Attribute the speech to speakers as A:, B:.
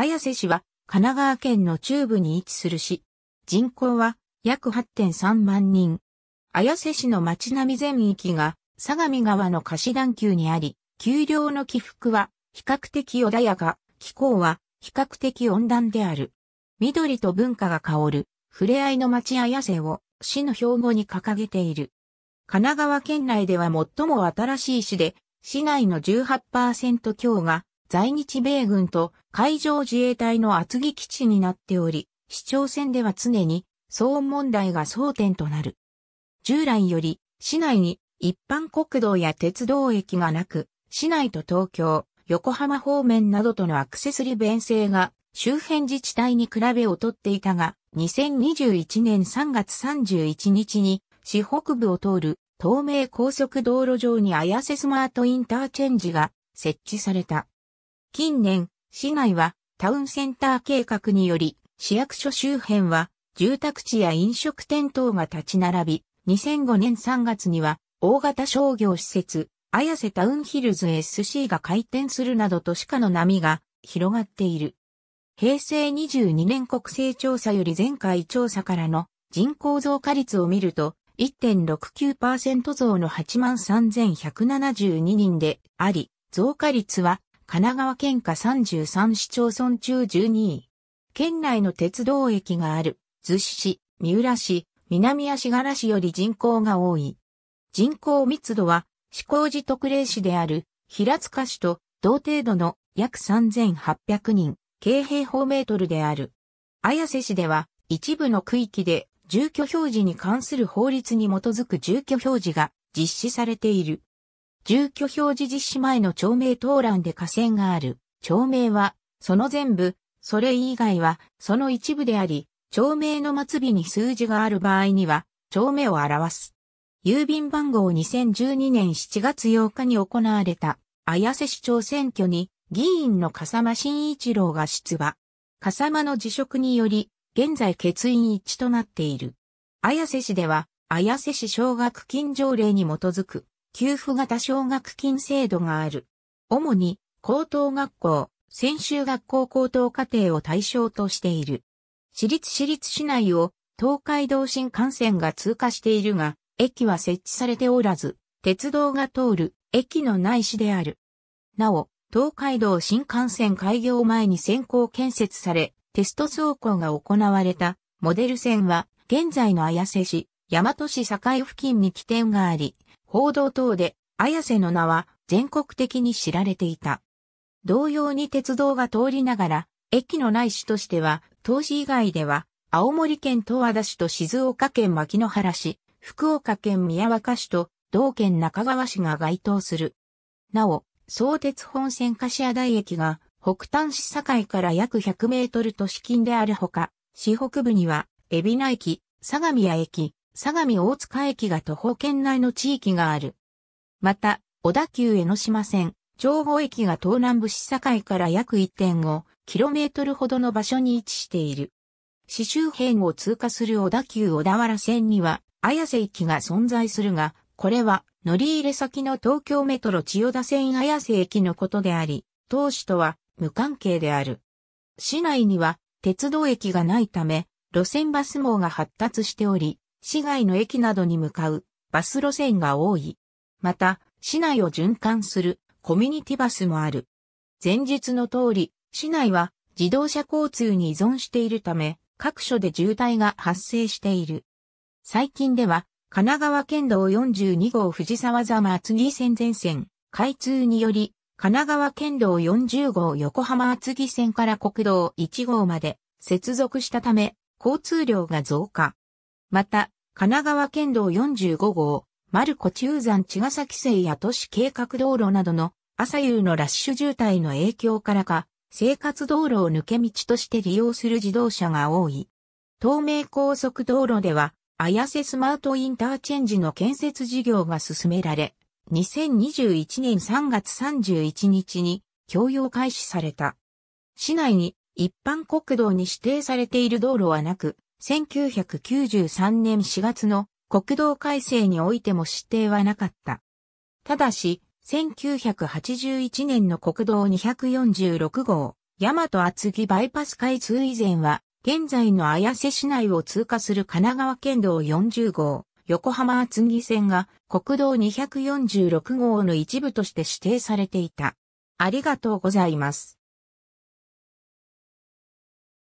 A: 綾瀬市は神奈川県の中部に位置する市。人口は約8.3万人。綾瀬市の町並み全域が相模川の貸し段丘にあり、丘陵の起伏は比較的穏やか、気候は比較的温暖である。緑と文化が香る、触れ合いの町綾瀬を市の標語に掲げている。神奈川県内では最も新しい市で、市内の18%強が在日米軍と海上自衛隊の厚木基地になっており、市長選では常に騒音問題が争点となる。従来より市内に一般国道や鉄道駅がなく、市内と東京、横浜方面などとのアクセス利便性が周辺自治体に比べ劣っていたが、2021年3月31日に市北部を通る東名高速道路上に綾瀬スマートインターチェンジが設置された。近年、市内はタウンセンター計画により、市役所周辺は住宅地や飲食店等が立ち並び、2005年3月には大型商業施設、綾瀬タウンヒルズ SC が開店するなど都市化の波が広がっている。平成22年国勢調査より前回調査からの人口増加率を見ると、1.69%増の83,172人であり、増加率は神奈川県下33市町村中12位。県内の鉄道駅がある、逗子市、三浦市、南足柄市より人口が多い。人口密度は、四向寺特例市である、平塚市と同程度の約3800人、京平方メートルである。綾瀬市では、一部の区域で住居表示に関する法律に基づく住居表示が実施されている。住居表示実施前の町名東覧で河川がある。町名は、その全部、それ以外は、その一部であり、町名の末尾に数字がある場合には、町名を表す。郵便番号2012年7月8日に行われた、綾瀬市長選挙に、議員の笠間慎一郎が出馬。笠間の辞職により、現在欠員一致となっている。綾瀬市では、綾瀬市小学金条例に基づく、給付型奨学金制度がある。主に、高等学校、専修学校高等課程を対象としている。私立市立市内を東海道新幹線が通過しているが、駅は設置されておらず、鉄道が通る駅のない市である。なお、東海道新幹線開業前に先行建設され、テスト走行が行われたモデル線は現在の綾瀬市、大和市境付近に起点があり、報道等で、綾瀬の名は全国的に知られていた。同様に鉄道が通りながら、駅のない市としては、当時以外では、青森県東和田市と静岡県牧野原市、福岡県宮若市と、同県中川市が該当する。なお、相鉄本線柏台駅が、北端市境から約100メートル都市近であるほか、市北部には、海老名駅、相模屋駅、相模大塚駅が徒歩圏内の地域がある。また、小田急江ノ島線、長後駅が東南部市境から約 1.5km ほどの場所に位置している。市周辺を通過する小田急小田原線には、綾瀬駅が存在するが、これは乗り入れ先の東京メトロ千代田線綾瀬駅のことであり、当市とは無関係である。市内には鉄道駅がないため、路線バス網が発達しており、市外の駅などに向かうバス路線が多い。また、市内を循環するコミュニティバスもある。前述の通り、市内は自動車交通に依存しているため、各所で渋滞が発生している。最近では、神奈川県道42号藤沢沢厚木線全線、開通により、神奈川県道40号横浜厚木線から国道1号まで接続したため、交通量が増加。また、神奈川県道45号、丸子中山茅ヶ崎西や都市計画道路などの朝夕のラッシュ渋滞の影響からか、生活道路を抜け道として利用する自動車が多い。東名高速道路では、綾瀬スマートインターチェンジの建設事業が進められ、2021年3月31日に供用開始された。市内に一般国道に指定されている道路はなく、1993年4月の国道改正においても指定はなかった。ただし、1981年の国道246号、大和厚木バイパス開通以前は、現在の綾瀬市内を通過する神奈川県道40号、横浜厚木線が国道246号の一部として指定されていた。ありがとうございます。